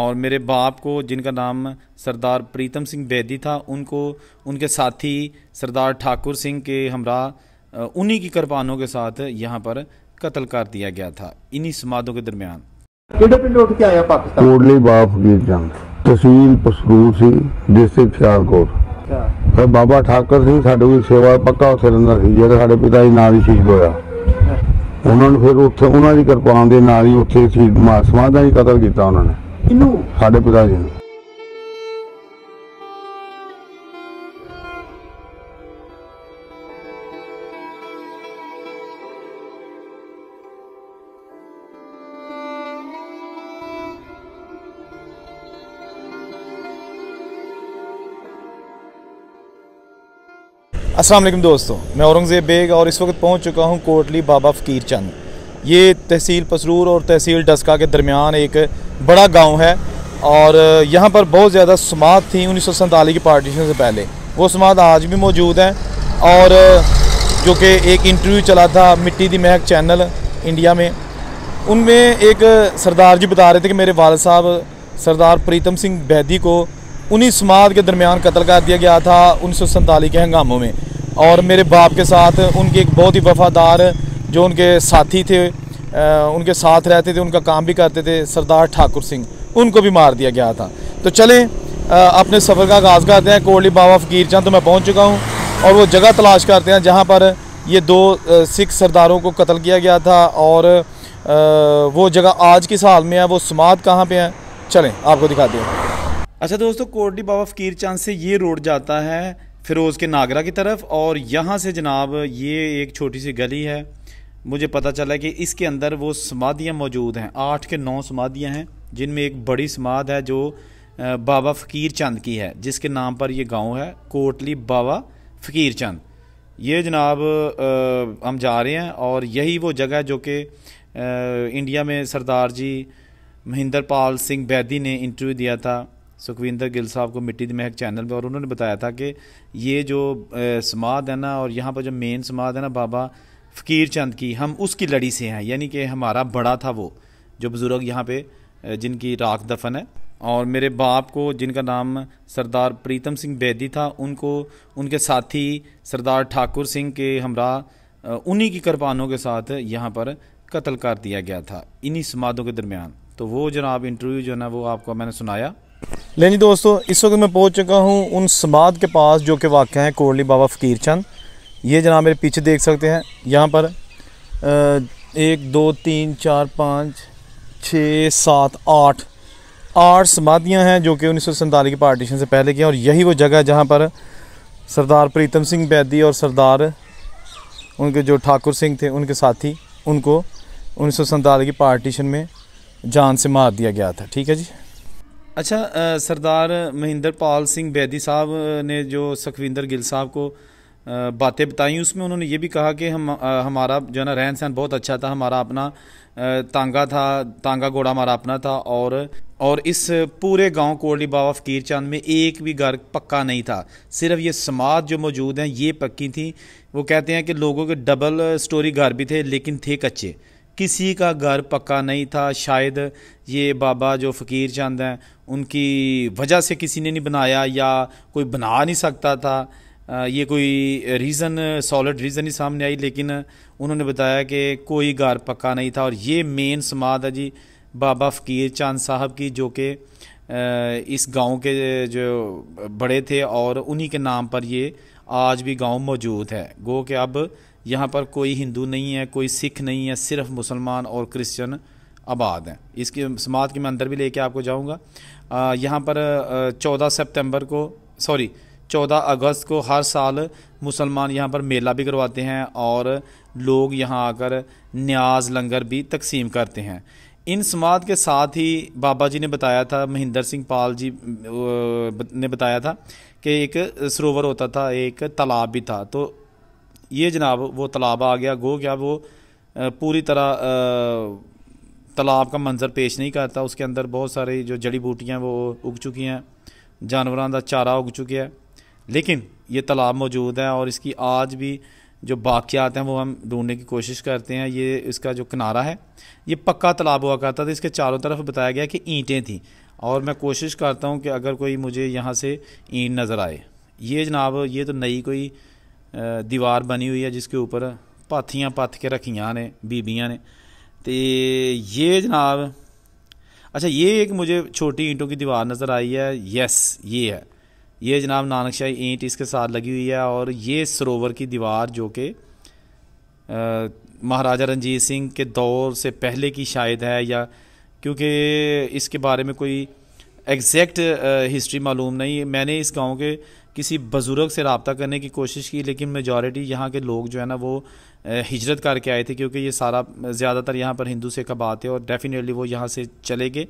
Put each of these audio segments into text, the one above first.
और मेरे बाप को जिनका नाम सरदार प्रीतम सिंह बेदी था उनको उनके साथी सरदार ठाकुर सिंह के हमरा उन्हीं की कृपानों के साथ यहाँ पर कत्ल कर दिया गया था इन्हीं समाधों के दरमियान बाप की तहसील पसरूर सिंह डिस्ट्रिक्ट सियालकोट बाबा ठाकर सिंह ਸਾਡੇ ਕੋਲ ਸੇਵਾ ਪੱਕਾ ਉੱਥੇ ਰਹਿੰਦਾ ਸੀ ਜਿਹੜਾ ਸਾਡੇ ਇਹਨੂੰ ਸਾਡੇ असलम दोस्तों मैं औरंगज़ेब बेग और इस वक्त पहुंच चुका हूं कोटली बाबा फ़कीर चंद ये तहसील पसरूर और तहसील डस्का के दरमियान एक बड़ा गांव है और यहाँ पर बहुत ज़्यादा समात थी उन्नीस सौ की पार्टीशन से पहले वो समात आज भी मौजूद हैं और जो कि एक इंटरव्यू चला था मिट्टी दी महक चैनल इंडिया में उनमें एक सरदार जी बता रहे थे कि मेरे वाल साहब सरदार प्रीतम सिंह बैदी को उन्हीं समाध के दरमियान कत्ल कर दिया गया था उन्नीस सौ के हंगामों में और मेरे बाप के साथ उनके एक बहुत ही वफादार जो उनके साथी थे उनके साथ रहते थे उनका काम भी करते थे सरदार ठाकुर सिंह उनको भी मार दिया गया था तो चलें अपने सफ़र का आगाज़ करते हैं कोटली बाबा फ़कीर चंद तो मैं पहुँच चुका हूँ और वो जगह तलाश करते हैं जहाँ पर ये दो सिख सरदारों को कत्ल किया गया था और वो जगह आज के साल में है वो समाध कहाँ पे है चलें आपको दिखा दें अच्छा दोस्तों कोटली बाबा फ़कीर चंद से ये रोड जाता है फिरोज़ के नागरा की तरफ और यहाँ से जनाब ये एक छोटी सी गली है मुझे पता चला कि इसके अंदर वो समाधियाँ मौजूद हैं आठ के नौ समाधियाँ हैं जिनमें एक बड़ी समाध है जो बाबा फ़कीर चंद की है जिसके नाम पर ये गांव है कोटली बाबा फ़कीर चंद ये जनाब हम जा रहे हैं और यही वो जगह जो कि इंडिया में सरदार जी महेंद्र पाल सिंह बैदी ने इंटरव्यू दिया था सुखविंदर गिल साहब को मिट्टी महक चैनल में और उन्होंने बताया था कि ये जो समाध है ना और यहाँ पर जो मेन समाध है ना बाबा फ़कीर चंद की हम उसकी लड़ी से हैं यानी कि हमारा बड़ा था वो जो बुज़ुर्ग यहाँ पे जिनकी राख दफन है और मेरे बाप को जिनका नाम सरदार प्रीतम सिंह बेदी था उनको उनके साथी सरदार ठाकुर सिंह के हमरा उन्हीं की कृपानों के साथ यहाँ पर कत्ल कर दिया गया था इन्हीं समाधों के दरमियान तो वो जनाब इंटरव्यू जो है ना वो आपको मैंने सुनाया लेकिन दोस्तों इस वक्त मैं पहुँच चुका हूँ उन समाध के पास जो कि वाक़ हैं कोरली बाबा फ़कीर चंद ये जनाब मेरे पीछे देख सकते हैं यहाँ पर एक दो तीन चार पाँच छः सात आठ आठ समाधियाँ हैं जो कि उन्नीस सौ सैंतालीस की पार्टीशन से पहले की हैं और यही वो जगह है जहाँ पर सरदार प्रीतम सिंह बैदी और सरदार उनके जो ठाकुर सिंह थे उनके साथी उनको उन्नीस सौ सैंतालीस की पार्टीशन में जान से मार दिया गया था ठीक है जी अच्छा सरदार महेंद्र पाल सिंह बैदी साहब ने जो सुखविंदर गिल साहब को बातें बताई उसमें उन्होंने ये भी कहा कि हम हमारा जो है ना रहन सहन बहुत अच्छा था हमारा अपना तांगा था तांगा घोड़ा हमारा अपना था और और इस पूरे गांव कोडली बाबा फ़कीर चांद में एक भी घर पक्का नहीं था सिर्फ ये समाज जो मौजूद हैं ये पक्की थी वो कहते हैं कि लोगों के डबल स्टोरी घर भी थे लेकिन थे कच्चे किसी का घर पक्का नहीं था शायद ये बाबा जो फ़कीर चांद हैं उनकी वजह से किसी ने नहीं बनाया या कोई बना नहीं सकता था ये कोई रीज़न सॉलिड रीज़न ही सामने आई लेकिन उन्होंने बताया कि कोई घर पक्का नहीं था और ये मेन समाध है जी बाबा फ़कीर चांद साहब की जो कि इस गांव के जो बड़े थे और उन्हीं के नाम पर ये आज भी गांव मौजूद है गो कि अब यहाँ पर कोई हिंदू नहीं है कोई सिख नहीं है सिर्फ मुसलमान और क्रिश्चन आबाद हैं इसके समाध के मैं अंदर भी ले आपको जाऊँगा यहाँ पर चौदह सेप्टेम्बर को सॉरी 14 अगस्त को हर साल मुसलमान यहाँ पर मेला भी करवाते हैं और लोग यहाँ आकर न्याज लंगर भी तकसीम करते हैं इन समात के साथ ही बाबा जी ने बताया था महेंद्र सिंह पाल जी ने बताया था कि एक सरोवर होता था एक तालाब भी था तो ये जनाब वो तालाब आ गया गो क्या वो पूरी तरह तालाब का मंजर पेश नहीं करता उसके अंदर बहुत सारी जो जड़ी बूटियाँ वो उग चुकी हैं जानवरों का चारा उग चुके है लेकिन ये तालाब मौजूद है और इसकी आज भी जो बाक़ियात हैं वो हम ढूंढने की कोशिश करते हैं ये इसका जो किनारा है ये पक्का तालाब हुआ करता था इसके चारों तरफ बताया गया कि ईंटें थीं और मैं कोशिश करता हूँ कि अगर कोई मुझे यहाँ से ईंट नज़र आए ये जनाब ये तो नई कोई दीवार बनी हुई है जिसके ऊपर पाथियाँ पाथ के रखियाँ ने बीबियाँ ने तो ये जनाब अच्छा ये एक मुझे छोटी ईंटों की दीवार नज़र आई है यस ये है ये जनाब नानक शाही ईंट इसके साथ लगी हुई है और ये सरोवर की दीवार जो कि महाराजा रंजीत सिंह के दौर से पहले की शायद है या क्योंकि इसके बारे में कोई एग्जैक्ट हिस्ट्री मालूम नहीं मैंने इस गांव के किसी बुज़ुर्ग से रबता करने की कोशिश की लेकिन मेजॉरिटी यहाँ के लोग जो है ना वो हिजरत करके आए थे क्योंकि ये सारा ज़्यादातर यहाँ पर हिंदू से कब आते और डेफ़िनेटली वो यहाँ से चले गए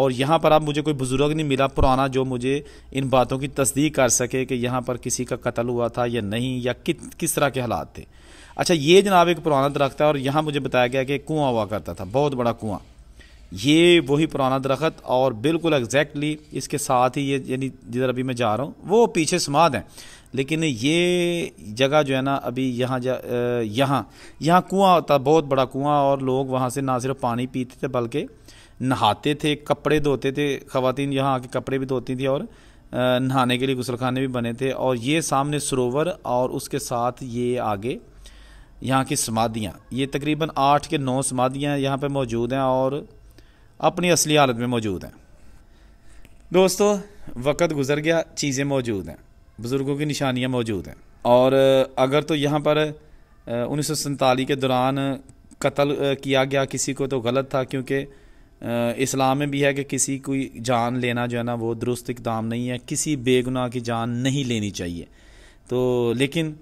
और यहाँ पर अब मुझे कोई बुज़ुर्ग नहीं मिला पुराना जो मुझे इन बातों की तस्दीक कर सके कि यहाँ पर किसी का कत्ल हुआ था या नहीं या कि, किस तरह के हालात थे अच्छा ये जनाब एक पुराना दरख्त है और यहाँ मुझे बताया गया कि कुआं हुआ करता था बहुत बड़ा कुआं ये वही पुराना दरख्त और बिल्कुल एग्जैक्टली इसके साथ ही ये यानी जिधर अभी मैं जा रहा हूँ वो पीछे समाध हैं लेकिन ये जगह जो है ना अभी यहाँ यहाँ यहाँ कुआँ होता बहुत बड़ा कुआँ और लोग वहाँ से ना सिर्फ पानी पीते थे बल्कि नहाते थे कपड़े धोते थे ख़वान यहाँ आके कपड़े भी धोती थी और नहाने के लिए गुसलखाने भी बने थे और ये सामने सरोवर और उसके साथ ये आगे यहाँ की समाधियाँ ये तकरीबन आठ के नौ समाधियाँ यहाँ पे मौजूद हैं और अपनी असली हालत में मौजूद हैं दोस्तों वक़्त गुज़र गया चीज़ें मौजूद हैं बुज़ुर्गों की निशानियाँ मौजूद हैं और अगर तो यहाँ पर उन्नीस सौ के दौरान कत्ल किया गया किसी को तो गलत था क्योंकि इस्लाम में भी है कि किसी कोई जान लेना जो है ना वो दुरुस्त इकदाम नहीं है किसी बेगुनाह की जान नहीं लेनी चाहिए तो लेकिन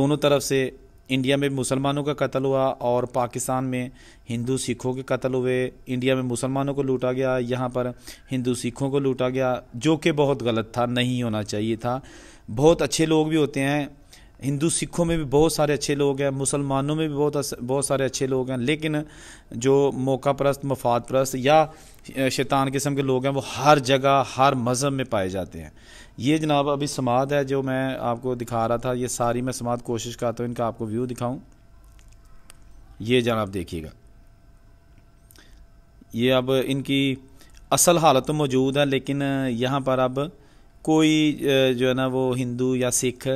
दोनों तरफ से इंडिया में मुसलमानों का कत्ल हुआ और पाकिस्तान में हिंदू सिखों के कत्ल हुए इंडिया में मुसलमानों को लूटा गया यहाँ पर हिंदू सिखों को लूटा गया जो कि बहुत गलत था नहीं होना चाहिए था बहुत अच्छे लोग भी होते हैं हिंदू सिखों में भी बहुत सारे अच्छे लोग हैं मुसलमानों में भी बहुत बहुत सारे अच्छे लोग हैं लेकिन जो मौका परस्त मफाद परस्त या शैतान किस्म के लोग हैं वो हर जगह हर मज़हब में पाए जाते हैं ये जनाब अभी समाध है जो मैं आपको दिखा रहा था ये सारी मैं समाध कोशिश करता हूँ इनका आपको व्यू दिखाऊँ ये जनाब देखिएगा ये अब इनकी असल हालत तो मौजूद है लेकिन यहाँ पर अब कोई जो है ना वो हिंदू या सिख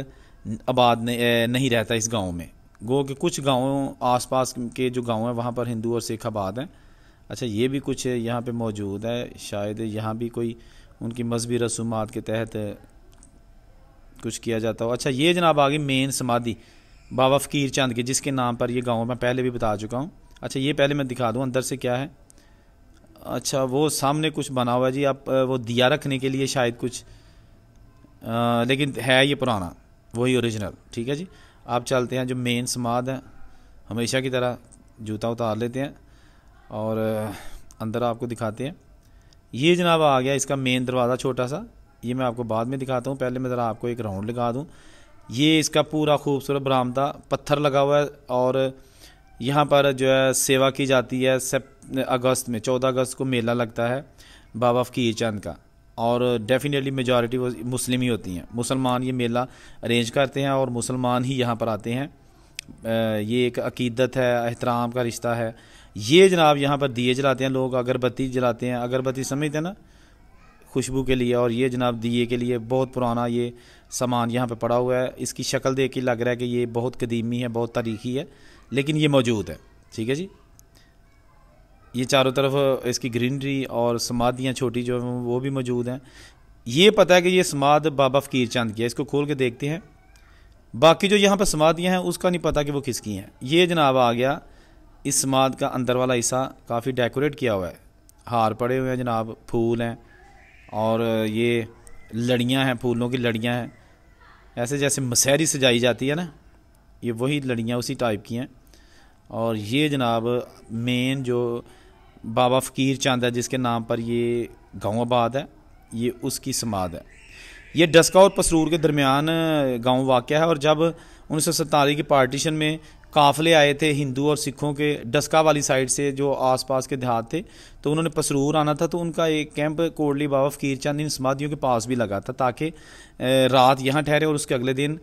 आबाद नहीं रहता इस गांव में गो के कुछ गाँव आसपास के जो गांव हैं वहाँ पर हिंदू और सिख आबाद हैं अच्छा ये भी कुछ यहाँ पे मौजूद है शायद यहाँ भी कोई उनकी मजहबी रसूमात के तहत कुछ किया जाता हो अच्छा ये जनाब आ गई मेन समाधि बाबा फ़कीर चंद की जिसके नाम पर ये गाँव मैं पहले भी बता चुका हूँ अच्छा ये पहले मैं दिखा दूँ अंदर से क्या है अच्छा वो सामने कुछ बना हुआ है जी आप वो दिया रखने के लिए शायद कुछ आ, लेकिन है ये पुराना वही ओरिजिनल ठीक है जी आप चलते हैं जो मेन समाध हैं हमेशा की तरह जूता उतार लेते हैं और अंदर आपको दिखाते हैं ये जनाब आ गया इसका मेन दरवाज़ा छोटा सा ये मैं आपको बाद में दिखाता हूँ पहले मैं ज़रा आपको एक राउंड लगा दूँ ये इसका पूरा खूबसूरत बरामदा पत्थर लगा हुआ है और यहाँ पर जो है सेवा की जाती है सेप अगस्त में चौदह अगस्त को मेला लगता है बाबा फ़कीर चंद का और डेफिनेटली मेजॉरिटी मुस्लिम ही होती हैं मुसलमान ये मेला अरेंज करते हैं और मुसलमान ही यहाँ पर आते हैं ये एक अकीदत है एहतराम का रिश्ता है ये जनाब यहाँ पर दिए जलाते हैं लोग अगरबत्ती जलाते हैं अगरबत्ती समझते हैं ना खुशबू के लिए और ये जनाब दिए के लिए बहुत पुराना ये सामान यहाँ पर पड़ा हुआ है इसकी शक्ल देख के लग रहा है कि ये बहुत कदीमी है बहुत तारीखी है लेकिन ये मौजूद है ठीक है जी ये चारों तरफ इसकी ग्रीनरी और समाधियाँ छोटी जो हैं वो भी मौजूद हैं ये पता है कि ये समाध बाबा फ़कीर चांद की है इसको खोल के देखते हैं बाकी जो यहाँ पर समाधियाँ हैं उसका नहीं पता कि वो किसकी हैं ये जनाब आ गया इस समाध का अंदर वाला हिस्सा काफ़ी डेकोरेट किया हुआ है हार पड़े हुए हैं जनाब फूल हैं और ये लड़ियाँ हैं फूलों की लड़ियाँ हैं ऐसे जैसे मसहरी सजाई जाती है ना ये वही लड़ियाँ उसी टाइप की हैं और ये जनाब मेन जो बाबा फ़कीर चंद है जिसके नाम पर ये गाँव आबाद है ये उसकी समाद है ये डस्का और पसरूर के दरमियान गांव वाक़ है और जब उन्नीस की पार्टीशन में काफ़ले आए थे हिंदू और सिखों के डस्का वाली साइड से जो आसपास के देहात थे तो उन्होंने पसरूर आना था तो उनका एक कैंप कोडली बाबा फ़कीर चंद इन समाधियों के पास भी लगा था ताकि रात यहाँ ठहरे और उसके अगले दिन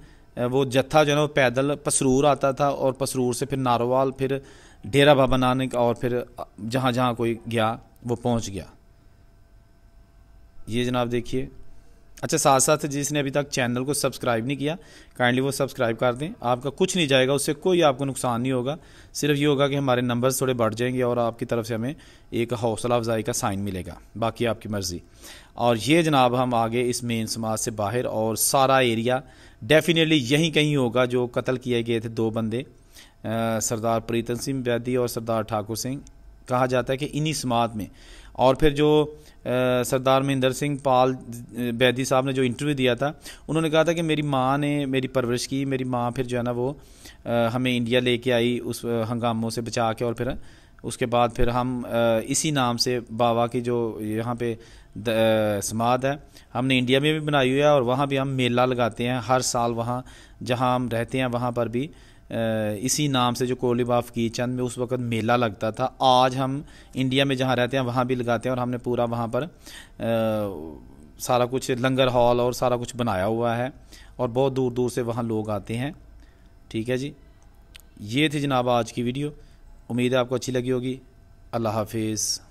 वो जत्था जो है वो पैदल पसरूर आता था और पसरूर से फिर नारोवाल फिर डेरा बाबा नानक और फिर जहाँ जहाँ कोई गया वो पहुँच गया ये जनाब देखिए अच्छा साथ साथ जिसने अभी तक चैनल को सब्सक्राइब नहीं किया काइंडली वो सब्सक्राइब कर दें आपका कुछ नहीं जाएगा उससे कोई आपको नुकसान नहीं होगा सिर्फ ये होगा कि हमारे नंबर्स थोड़े बढ़ जाएंगे और आपकी तरफ से हमें एक हौसला अफजाई का साइन मिलेगा बाकी आपकी मर्ज़ी और ये जनाब हम आगे इस मेन समाज से बाहर और सारा एरिया डेफिनेटली यहीं कहीं होगा जो कत्ल किए गए थे दो बंदे सरदार प्रीतम सिंह वैदी और सरदार ठाकुर सिंह कहा जाता है कि इन्हीं समात में और फिर जो सरदार महेंद्र सिंह पाल बैदी साहब ने जो इंटरव्यू दिया था उन्होंने कहा था कि मेरी माँ ने मेरी परवरिश की मेरी माँ फिर जो है ना वो हमें इंडिया लेके आई उस हंगामों से बचा के और फिर उसके बाद फिर हम इसी नाम से बाबा की जो यहाँ पे समाध है हमने इंडिया में भी बनाई हुई है और वहाँ भी हम मेला लगाते हैं हर साल वहाँ जहाँ हम रहते हैं वहाँ पर भी इसी नाम से जो कोलीबाफ की चंद में उस वक्त मेला लगता था आज हम इंडिया में जहाँ रहते हैं वहाँ भी लगाते हैं और हमने पूरा वहाँ पर सारा कुछ लंगर हॉल और सारा कुछ बनाया हुआ है और बहुत दूर दूर से वहाँ लोग आते हैं ठीक है जी ये थी जनाब आज की वीडियो उम्मीद है आपको अच्छी लगी होगी अल्लाह हाफिज़